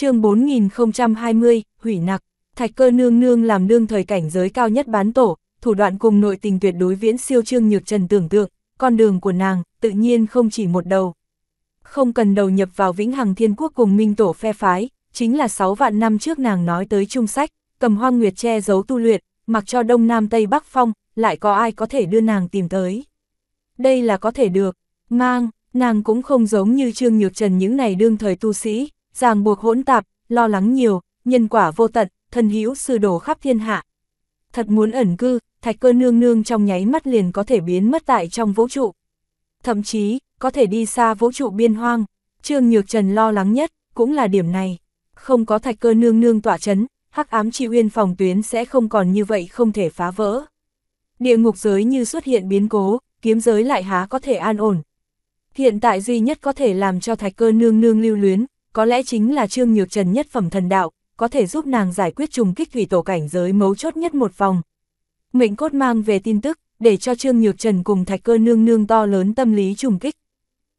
chương 4020, hủy nặc, thạch cơ nương nương làm nương thời cảnh giới cao nhất bán tổ, thủ đoạn cùng nội tình tuyệt đối viễn siêu trương nhược trần tưởng tượng, con đường của nàng, tự nhiên không chỉ một đầu. Không cần đầu nhập vào vĩnh hằng thiên quốc cùng minh tổ phe phái, chính là 6 vạn năm trước nàng nói tới trung sách, cầm hoang nguyệt che giấu tu luyện, mặc cho đông nam tây bắc phong, lại có ai có thể đưa nàng tìm tới. Đây là có thể được, mang, nàng cũng không giống như Trương Nhược Trần những này đương thời tu sĩ, ràng buộc hỗn tạp, lo lắng nhiều, nhân quả vô tận, thân hữu sư đồ khắp thiên hạ. Thật muốn ẩn cư, thạch cơ nương nương trong nháy mắt liền có thể biến mất tại trong vũ trụ. Thậm chí, có thể đi xa vũ trụ biên hoang, Trương Nhược Trần lo lắng nhất, cũng là điểm này. Không có thạch cơ nương nương tỏa chấn, hắc ám chi uyên phòng tuyến sẽ không còn như vậy không thể phá vỡ. Địa ngục giới như xuất hiện biến cố, kiếm giới lại há có thể an ổn. Hiện tại duy nhất có thể làm cho thạch cơ nương nương lưu luyến, có lẽ chính là Trương Nhược Trần nhất phẩm thần đạo, có thể giúp nàng giải quyết trùng kích thủy tổ cảnh giới mấu chốt nhất một vòng. Mệnh cốt mang về tin tức, để cho Trương Nhược Trần cùng Thạch Cơ nương nương to lớn tâm lý trùng kích.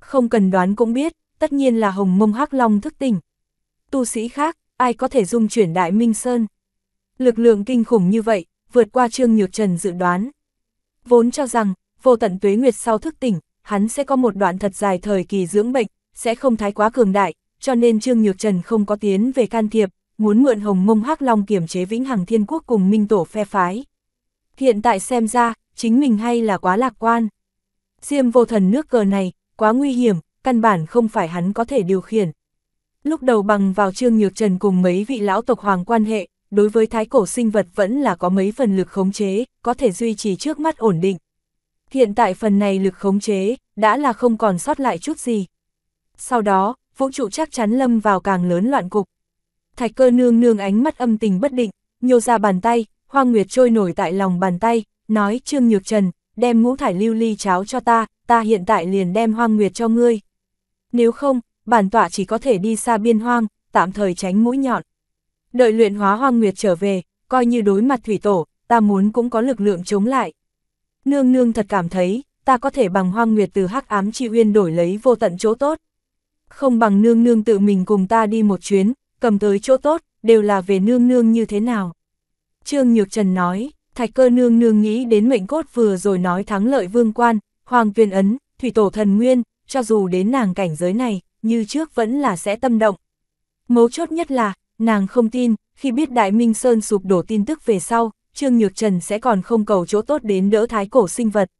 Không cần đoán cũng biết, tất nhiên là Hồng Mông Hắc Long thức tỉnh. Tu sĩ khác, ai có thể dung chuyển Đại Minh Sơn? Lực lượng kinh khủng như vậy, vượt qua Trương Nhược Trần dự đoán. Vốn cho rằng, vô tận tuế nguyệt sau thức tỉnh, hắn sẽ có một đoạn thật dài thời kỳ dưỡng bệnh, sẽ không thái quá cường đại, cho nên Trương Nhược Trần không có tiến về can thiệp, muốn mượn hồng mông hắc long kiểm chế vĩnh hằng thiên quốc cùng minh tổ phe phái. Hiện tại xem ra, chính mình hay là quá lạc quan. Diêm vô thần nước cờ này, quá nguy hiểm, căn bản không phải hắn có thể điều khiển. Lúc đầu bằng vào Trương Nhược Trần cùng mấy vị lão tộc hoàng quan hệ, đối với thái cổ sinh vật vẫn là có mấy phần lực khống chế, có thể duy trì trước mắt ổn định. Hiện tại phần này lực khống chế, đã là không còn sót lại chút gì. Sau đó, vũ trụ chắc chắn lâm vào càng lớn loạn cục. Thạch cơ nương nương ánh mắt âm tình bất định, nhô ra bàn tay, Hoa nguyệt trôi nổi tại lòng bàn tay, nói Trương Nhược Trần, đem ngũ thải lưu ly cháo cho ta, ta hiện tại liền đem Hoa nguyệt cho ngươi. Nếu không, bản tọa chỉ có thể đi xa biên hoang, tạm thời tránh mũi nhọn. Đợi luyện hóa Hoa nguyệt trở về, coi như đối mặt thủy tổ, ta muốn cũng có lực lượng chống lại. Nương nương thật cảm thấy, ta có thể bằng Hoa nguyệt từ hắc ám chi uyên đổi lấy vô tận chỗ tốt không bằng nương nương tự mình cùng ta đi một chuyến, cầm tới chỗ tốt, đều là về nương nương như thế nào. Trương Nhược Trần nói, thạch cơ nương nương nghĩ đến mệnh cốt vừa rồi nói thắng lợi vương quan, hoàng viên ấn, thủy tổ thần nguyên, cho dù đến nàng cảnh giới này, như trước vẫn là sẽ tâm động. Mấu chốt nhất là, nàng không tin, khi biết Đại Minh Sơn sụp đổ tin tức về sau, Trương Nhược Trần sẽ còn không cầu chỗ tốt đến đỡ thái cổ sinh vật.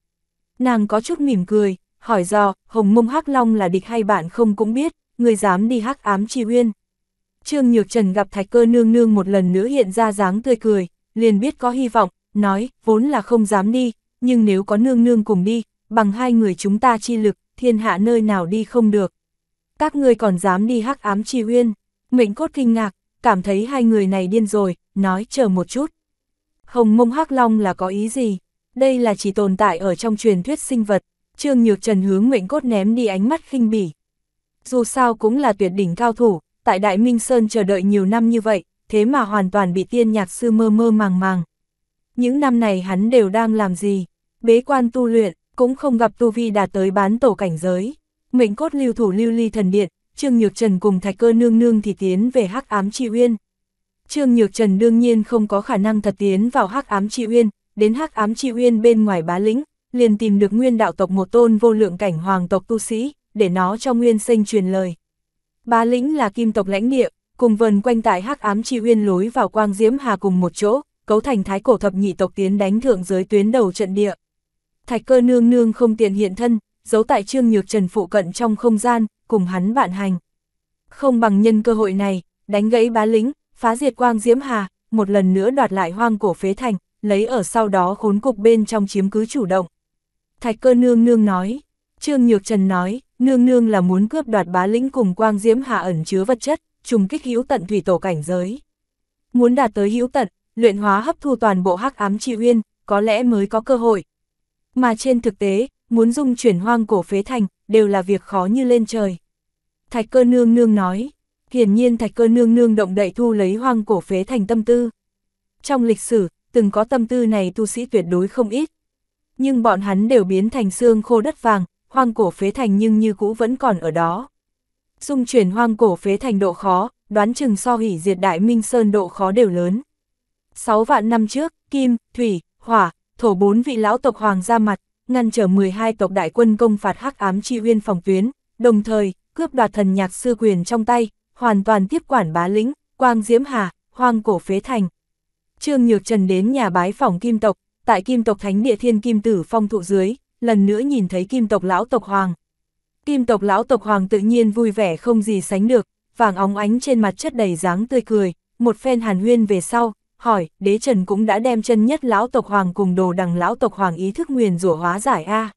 Nàng có chút mỉm cười, hỏi dò, hồng mông hắc long là địch hay bạn không cũng biết, người dám đi hắc ám chi uyên. Trương Nhược Trần gặp thạch cơ nương nương một lần nữa hiện ra dáng tươi cười, liền biết có hy vọng, nói, vốn là không dám đi, nhưng nếu có nương nương cùng đi, bằng hai người chúng ta chi lực, thiên hạ nơi nào đi không được. Các ngươi còn dám đi hắc ám chi uyên, mệnh cốt kinh ngạc, cảm thấy hai người này điên rồi, nói chờ một chút. Hồng mông hắc long là có ý gì? Đây là chỉ tồn tại ở trong truyền thuyết sinh vật, Trương Nhược Trần hướng mệnh cốt ném đi ánh mắt khinh bỉ. Dù sao cũng là tuyệt đỉnh cao thủ, tại Đại Minh Sơn chờ đợi nhiều năm như vậy, thế mà hoàn toàn bị tiên nhạc sư mơ mơ màng màng. Những năm này hắn đều đang làm gì? Bế quan tu luyện, cũng không gặp tu vi đạt tới bán tổ cảnh giới. Mệnh cốt lưu thủ lưu ly thần điện, Trương Nhược Trần cùng Thạch Cơ nương nương thì tiến về Hắc Ám Chi Uyên. Trương Nhược Trần đương nhiên không có khả năng thật tiến vào Hắc Ám Chi Uyên, đến Hắc Ám Chi Uyên bên ngoài Bá Lĩnh, liền tìm được nguyên đạo tộc một tôn vô lượng cảnh hoàng tộc tu sĩ, để nó cho nguyên sinh truyền lời. Bá lĩnh là kim tộc lãnh địa, cùng vần quanh tại hắc ám chi uyên lối vào quang diễm hà cùng một chỗ, cấu thành thái cổ thập nhị tộc tiến đánh thượng giới tuyến đầu trận địa. Thạch cơ nương nương không tiện hiện thân, giấu tại trương nhược trần phụ cận trong không gian, cùng hắn bạn hành. Không bằng nhân cơ hội này, đánh gãy bá lĩnh phá diệt quang diễm hà, một lần nữa đoạt lại hoang cổ phế thành, lấy ở sau đó khốn cục bên trong chiếm cứ chủ động. Thạch cơ nương nương nói, Trương Nhược Trần nói, nương nương là muốn cướp đoạt bá lĩnh cùng quang diễm hạ ẩn chứa vật chất, trùng kích hữu tận thủy tổ cảnh giới. Muốn đạt tới hữu tận, luyện hóa hấp thu toàn bộ hắc ám chi uyên, có lẽ mới có cơ hội. Mà trên thực tế, muốn dung chuyển hoang cổ phế thành, đều là việc khó như lên trời. Thạch cơ nương nương nói, hiển nhiên thạch cơ nương nương động đậy thu lấy hoang cổ phế thành tâm tư. Trong lịch sử, từng có tâm tư này tu sĩ tuyệt đối không ít nhưng bọn hắn đều biến thành xương khô đất vàng, hoang cổ phế thành nhưng như cũ vẫn còn ở đó. Dung chuyển hoang cổ phế thành độ khó, đoán chừng so hủy diệt đại minh sơn độ khó đều lớn. sáu vạn năm trước, Kim, Thủy, Hỏa, Thổ bốn vị lão tộc hoàng ra mặt, ngăn trở 12 tộc đại quân công phạt hắc ám chi uyên phòng tuyến, đồng thời, cướp đoạt thần nhạc sư quyền trong tay, hoàn toàn tiếp quản bá lĩnh, quang diễm hà, hoang cổ phế thành. Trương Nhược Trần đến nhà bái phòng kim tộc, tại kim tộc thánh địa thiên kim tử phong thụ dưới, lần nữa nhìn thấy kim tộc lão tộc hoàng. Kim tộc lão tộc hoàng tự nhiên vui vẻ không gì sánh được, vàng óng ánh trên mặt chất đầy dáng tươi cười, một phen hàn huyên về sau, hỏi, đế trần cũng đã đem chân nhất lão tộc hoàng cùng đồ đằng lão tộc hoàng ý thức nguyền rủa hóa giải a.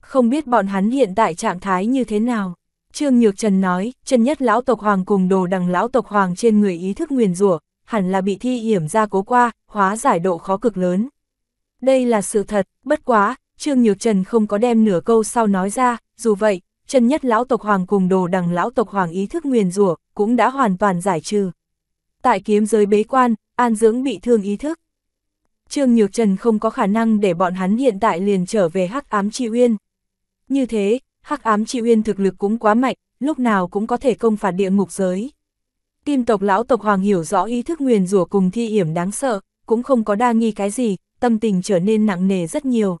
Không biết bọn hắn hiện tại trạng thái như thế nào. Trương Nhược Trần nói, chân nhất lão tộc hoàng cùng đồ đằng lão tộc hoàng trên người ý thức nguyền rủa hẳn là bị thi hiểm ra cố qua, hóa giải độ khó cực lớn đây là sự thật, bất quá, Trương Nhược Trần không có đem nửa câu sau nói ra, dù vậy, chân nhất lão tộc hoàng cùng đồ đằng lão tộc hoàng ý thức nguyền rủa cũng đã hoàn toàn giải trừ. Tại kiếm giới bế quan, an dưỡng bị thương ý thức. Trương Nhược Trần không có khả năng để bọn hắn hiện tại liền trở về hắc ám chi uyên. Như thế, hắc ám chi uyên thực lực cũng quá mạnh, lúc nào cũng có thể công phạt địa ngục giới. Kim tộc lão tộc hoàng hiểu rõ ý thức nguyền rủa cùng thi hiểm đáng sợ, cũng không có đa nghi cái gì, tâm tình trở nên nặng nề rất nhiều.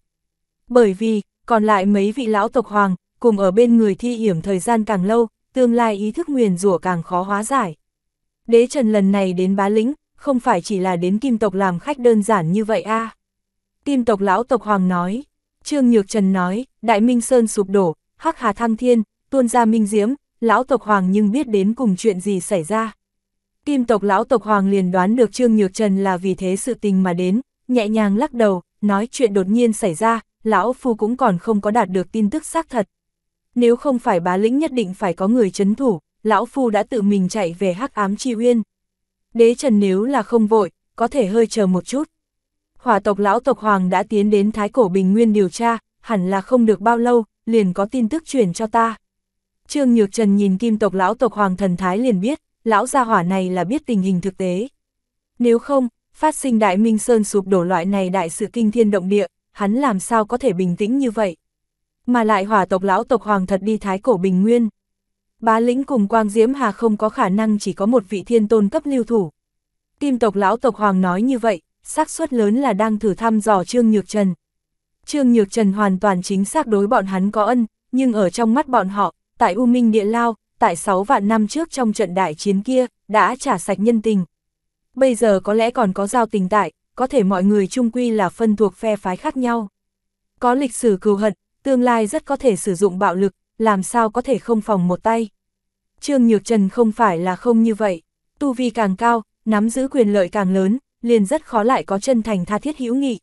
Bởi vì, còn lại mấy vị lão tộc hoàng, cùng ở bên người thi hiểm thời gian càng lâu, tương lai ý thức nguyền rủa càng khó hóa giải. Đế Trần lần này đến bá lĩnh, không phải chỉ là đến kim tộc làm khách đơn giản như vậy a Kim tộc lão tộc hoàng nói, Trương Nhược Trần nói, Đại Minh Sơn sụp đổ, Hắc Hà Thăng Thiên, tuôn ra Minh Diễm, lão tộc hoàng nhưng biết đến cùng chuyện gì xảy ra. Kim tộc lão tộc hoàng liền đoán được Trương Nhược Trần là vì thế sự tình mà đến, nhẹ nhàng lắc đầu, nói chuyện đột nhiên xảy ra, lão phu cũng còn không có đạt được tin tức xác thật. Nếu không phải bá lĩnh nhất định phải có người chấn thủ, lão phu đã tự mình chạy về hắc ám chi uyên. Đế trần nếu là không vội, có thể hơi chờ một chút. Hỏa tộc lão tộc hoàng đã tiến đến thái cổ bình nguyên điều tra, hẳn là không được bao lâu, liền có tin tức truyền cho ta. Trương Nhược Trần nhìn kim tộc lão tộc hoàng thần thái liền biết, lão gia hỏa này là biết tình hình thực tế. Nếu không, phát sinh đại minh sơn sụp đổ loại này đại sự kinh thiên động địa, hắn làm sao có thể bình tĩnh như vậy. Mà lại hỏa tộc lão tộc hoàng thật đi thái cổ bình nguyên. Bá lĩnh cùng quang diễm hà không có khả năng chỉ có một vị thiên tôn cấp lưu thủ. Kim tộc lão tộc hoàng nói như vậy, xác suất lớn là đang thử thăm dò Trương Nhược Trần. Trương Nhược Trần hoàn toàn chính xác đối bọn hắn có ân, nhưng ở trong mắt bọn họ, tại U Minh Địa Lao, tại 6 vạn năm trước trong trận đại chiến kia, đã trả sạch nhân tình bây giờ có lẽ còn có giao tình tại, có thể mọi người chung quy là phân thuộc phe phái khác nhau. Có lịch sử cừu hận, tương lai rất có thể sử dụng bạo lực, làm sao có thể không phòng một tay. Trương Nhược Trần không phải là không như vậy, tu vi càng cao, nắm giữ quyền lợi càng lớn, liền rất khó lại có chân thành tha thiết hữu nghị.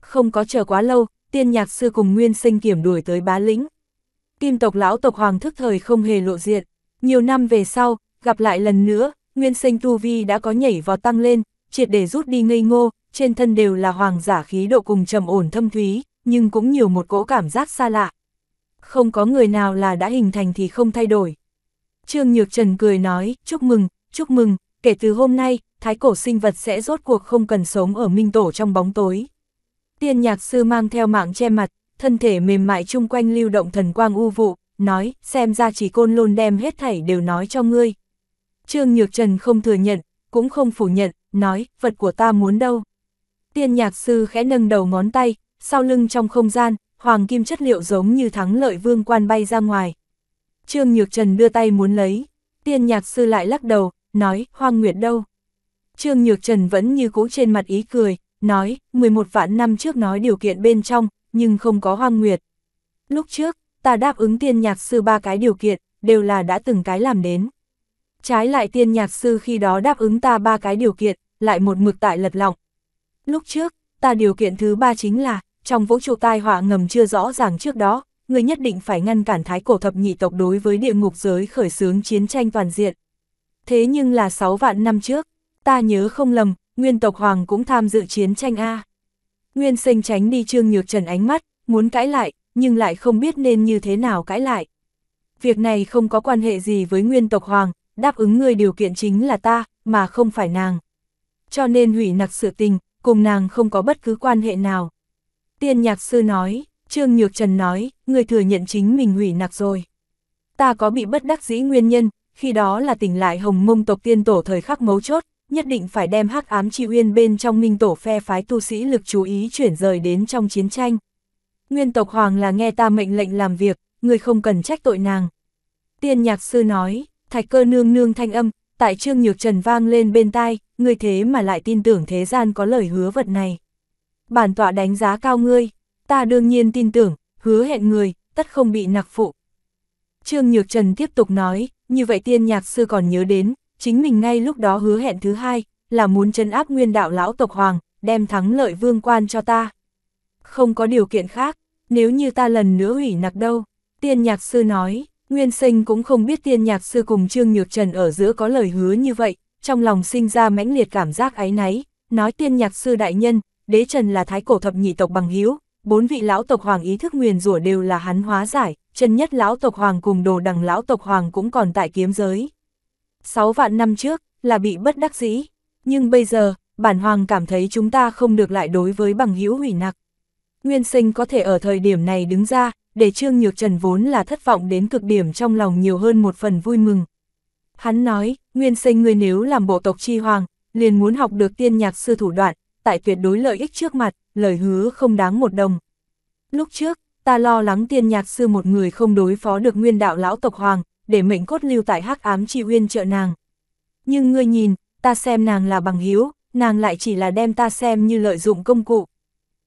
Không có chờ quá lâu, tiên nhạc sư cùng Nguyên Sinh kiểm đuổi tới bá lĩnh. Kim tộc lão tộc hoàng thức thời không hề lộ diện, nhiều năm về sau, gặp lại lần nữa, nguyên sinh tu vi đã có nhảy vọt tăng lên, triệt để rút đi ngây ngô, trên thân đều là hoàng giả khí độ cùng trầm ổn thâm thúy, nhưng cũng nhiều một cỗ cảm giác xa lạ. Không có người nào là đã hình thành thì không thay đổi. Trương Nhược Trần cười nói, chúc mừng, chúc mừng, kể từ hôm nay, thái cổ sinh vật sẽ rốt cuộc không cần sống ở minh tổ trong bóng tối. Tiên nhạc sư mang theo mạng che mặt, thân thể mềm mại chung quanh lưu động thần quang u vụ, nói, xem ra chỉ côn lôn đem hết thảy đều nói cho ngươi, Trương Nhược Trần không thừa nhận, cũng không phủ nhận, nói, vật của ta muốn đâu. Tiên nhạc sư khẽ nâng đầu ngón tay, sau lưng trong không gian, hoàng kim chất liệu giống như thắng lợi vương quan bay ra ngoài. Trương Nhược Trần đưa tay muốn lấy, tiên nhạc sư lại lắc đầu, nói, hoang nguyệt đâu. Trương Nhược Trần vẫn như cũ trên mặt ý cười, nói, 11 vạn năm trước nói điều kiện bên trong, nhưng không có hoang nguyệt. Lúc trước, ta đáp ứng tiên nhạc sư ba cái điều kiện, đều là đã từng cái làm đến. Trái lại tiên nhạc sư khi đó đáp ứng ta ba cái điều kiện, lại một mực tại lật lọng. Lúc trước, ta điều kiện thứ ba chính là, trong vũ trụ tai họa ngầm chưa rõ ràng trước đó, người nhất định phải ngăn cản thái cổ thập nhị tộc đối với địa ngục giới khởi xướng chiến tranh toàn diện. Thế nhưng là 6 vạn năm trước, ta nhớ không lầm, nguyên tộc hoàng cũng tham dự chiến tranh A. Nguyên sinh tránh đi trương nhược trần ánh mắt, muốn cãi lại, nhưng lại không biết nên như thế nào cãi lại. Việc này không có quan hệ gì với nguyên tộc hoàng, đáp ứng ngươi điều kiện chính là ta, mà không phải nàng. Cho nên hủy nặc sửa tình, cùng nàng không có bất cứ quan hệ nào. Tiên nhạc sư nói, Trương Nhược Trần nói, ngươi thừa nhận chính mình hủy nặc rồi. Ta có bị bất đắc dĩ nguyên nhân, khi đó là tỉnh lại hồng mông tộc tiên tổ thời khắc mấu chốt, nhất định phải đem hắc ám chi uyên bên trong minh tổ phe phái tu sĩ lực chú ý chuyển rời đến trong chiến tranh. Nguyên tộc hoàng là nghe ta mệnh lệnh làm việc, người không cần trách tội nàng. Tiên nhạc sư nói, thạch cơ nương nương thanh âm, tại Trương Nhược Trần vang lên bên tai, ngươi thế mà lại tin tưởng thế gian có lời hứa vật này. Bản tọa đánh giá cao ngươi, ta đương nhiên tin tưởng, hứa hẹn người, tất không bị nặc phụ. Trương Nhược Trần tiếp tục nói, như vậy tiên nhạc sư còn nhớ đến, chính mình ngay lúc đó hứa hẹn thứ hai, là muốn trấn áp nguyên đạo lão tộc hoàng, đem thắng lợi vương quan cho ta. Không có điều kiện khác, nếu như ta lần nữa hủy nặc đâu, tiên nhạc sư nói, Nguyên sinh cũng không biết tiên nhạc sư cùng Trương Nhược Trần ở giữa có lời hứa như vậy, trong lòng sinh ra mãnh liệt cảm giác áy náy, nói tiên nhạc sư đại nhân, đế Trần là thái cổ thập nhị tộc bằng hiếu, bốn vị lão tộc hoàng ý thức nguyền rủa đều là hắn hóa giải, chân nhất lão tộc hoàng cùng đồ đằng lão tộc hoàng cũng còn tại kiếm giới. Sáu vạn năm trước, là bị bất đắc dĩ, nhưng bây giờ, bản hoàng cảm thấy chúng ta không được lại đối với bằng hữu hủy nặc. Nguyên sinh có thể ở thời điểm này đứng ra, để Trương Nhược Trần vốn là thất vọng đến cực điểm trong lòng nhiều hơn một phần vui mừng. Hắn nói, Nguyên Sinh ngươi nếu làm bộ tộc chi hoàng, liền muốn học được tiên nhạc sư thủ đoạn, tại tuyệt đối lợi ích trước mặt, lời hứa không đáng một đồng. Lúc trước, ta lo lắng tiên nhạc sư một người không đối phó được nguyên đạo lão tộc hoàng, để mệnh cốt lưu tại hắc ám chi uyên trợ nàng. Nhưng ngươi nhìn, ta xem nàng là bằng hiếu, nàng lại chỉ là đem ta xem như lợi dụng công cụ.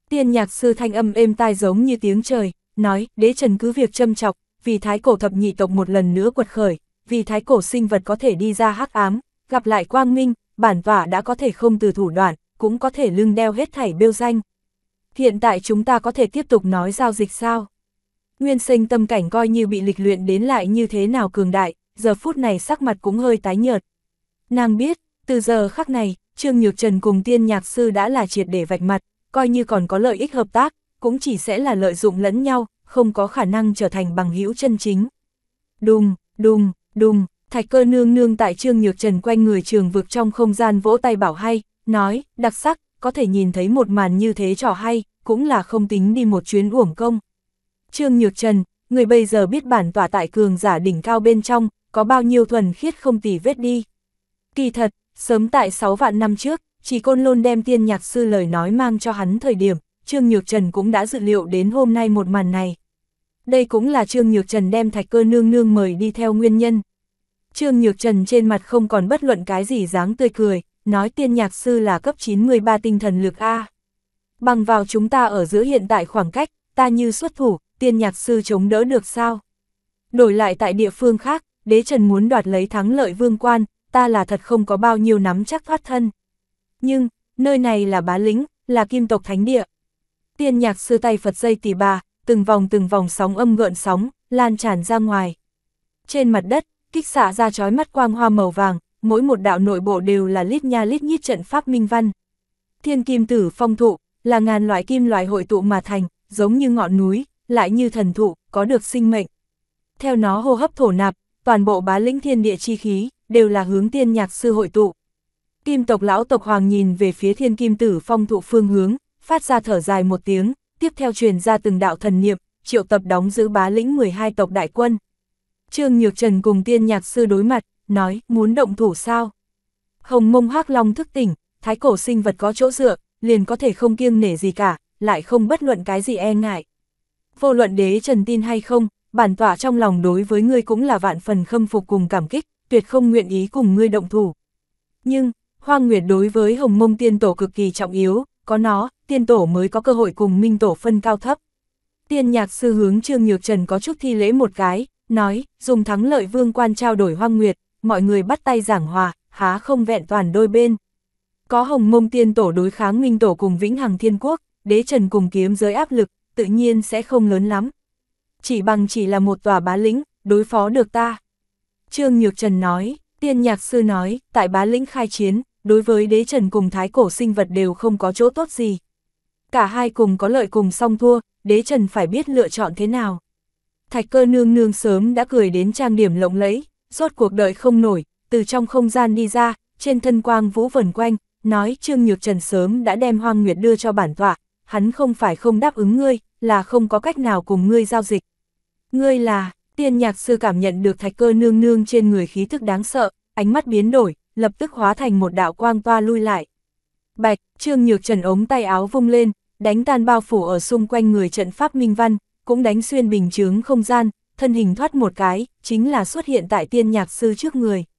Tiên nhạc sư thanh âm êm tai giống như tiếng trời, nói, đế trần cứ việc châm chọc, vì thái cổ thập nhị tộc một lần nữa quật khởi, vì thái cổ sinh vật có thể đi ra hắc ám, gặp lại quang minh, bản tỏa đã có thể không từ thủ đoạn, cũng có thể lưng đeo hết thảy bêu danh. Hiện tại chúng ta có thể tiếp tục nói giao dịch sao? Nguyên sinh tâm cảnh coi như bị lịch luyện đến lại như thế nào cường đại, giờ phút này sắc mặt cũng hơi tái nhợt. Nàng biết, từ giờ khắc này, Trương Nhược Trần cùng tiên nhạc sư đã là triệt để vạch mặt, coi như còn có lợi ích hợp tác, cũng chỉ sẽ là lợi dụng lẫn nhau, không có khả năng trở thành bằng hữu chân chính. Đùng, đùng, đùng, thạch cơ nương nương tại trương nhược trần quanh người trường vực trong không gian vỗ tay bảo hay, nói, đặc sắc, có thể nhìn thấy một màn như thế trò hay, cũng là không tính đi một chuyến uổng công. Trương Nhược Trần, người bây giờ biết bản tỏa tại cường giả đỉnh cao bên trong, có bao nhiêu thuần khiết không tỉ vết đi. Kỳ thật, sớm tại 6 vạn năm trước, chỉ côn lôn đem tiên nhạc sư lời nói mang cho hắn thời điểm, Trương Nhược Trần cũng đã dự liệu đến hôm nay một màn này. Đây cũng là Trương Nhược Trần đem thạch cơ nương nương mời đi theo nguyên nhân. Trương Nhược Trần trên mặt không còn bất luận cái gì dáng tươi cười, nói tiên nhạc sư là cấp 93 tinh thần lực A. Bằng vào chúng ta ở giữa hiện tại khoảng cách, ta như xuất thủ, tiên nhạc sư chống đỡ được sao? Đổi lại tại địa phương khác, đế trần muốn đoạt lấy thắng lợi vương quan, ta là thật không có bao nhiêu nắm chắc thoát thân. Nhưng, nơi này là bá lính, là kim tộc thánh địa. Tiên nhạc sư tay Phật dây tỳ bà, từng vòng từng vòng sóng âm gợn sóng, lan tràn ra ngoài. Trên mặt đất, kích xạ ra chói mắt quang hoa màu vàng, mỗi một đạo nội bộ đều là lít nha lít nhít trận pháp minh văn. Thiên kim tử phong thụ, là ngàn loại kim loại hội tụ mà thành, giống như ngọn núi, lại như thần thụ, có được sinh mệnh. Theo nó hô hấp thổ nạp, toàn bộ bá lĩnh thiên địa chi khí, đều là hướng tiên nhạc sư hội tụ. Kim tộc lão tộc hoàng nhìn về phía thiên kim tử phong thụ phương hướng, phát ra thở dài một tiếng, tiếp theo truyền ra từng đạo thần niệm, triệu tập đóng giữ bá lĩnh 12 tộc đại quân. Trương Nhược Trần cùng tiên nhạc sư đối mặt, nói, muốn động thủ sao? Hồng mông hắc long thức tỉnh, thái cổ sinh vật có chỗ dựa, liền có thể không kiêng nể gì cả, lại không bất luận cái gì e ngại. Vô luận đế Trần tin hay không, bản tỏa trong lòng đối với ngươi cũng là vạn phần khâm phục cùng cảm kích, tuyệt không nguyện ý cùng ngươi động thủ. Nhưng, Hoang Nguyệt đối với Hồng Mông Tiên Tổ cực kỳ trọng yếu, có nó, tiên tổ mới có cơ hội cùng minh tổ phân cao thấp. Tiên nhạc sư hướng Trương Nhược Trần có chút thi lễ một cái, nói, dùng thắng lợi vương quan trao đổi hoang nguyệt, mọi người bắt tay giảng hòa, há không vẹn toàn đôi bên. Có hồng mông tiên tổ đối kháng minh tổ cùng vĩnh hằng thiên quốc, đế trần cùng kiếm giới áp lực, tự nhiên sẽ không lớn lắm. Chỉ bằng chỉ là một tòa bá lĩnh, đối phó được ta. Trương Nhược Trần nói, tiên nhạc sư nói, tại bá lĩnh khai chiến, đối với đế trần cùng thái cổ sinh vật đều không có chỗ tốt gì. Cả hai cùng có lợi cùng song thua, đế trần phải biết lựa chọn thế nào. Thạch cơ nương nương sớm đã cười đến trang điểm lộng lẫy, rốt cuộc đợi không nổi, từ trong không gian đi ra, trên thân quang vũ vần quanh, nói Trương Nhược Trần sớm đã đem Hoang Nguyệt đưa cho bản tọa, hắn không phải không đáp ứng ngươi, là không có cách nào cùng ngươi giao dịch. Ngươi là, tiên nhạc sư cảm nhận được thạch cơ nương nương trên người khí thức đáng sợ, ánh mắt biến đổi, lập tức hóa thành một đạo quang toa lui lại. Bạch, Trương Nhược Trần ống tay áo vung lên, đánh tan bao phủ ở xung quanh người trận pháp Minh Văn, cũng đánh xuyên bình chướng không gian, thân hình thoát một cái, chính là xuất hiện tại tiên nhạc sư trước người.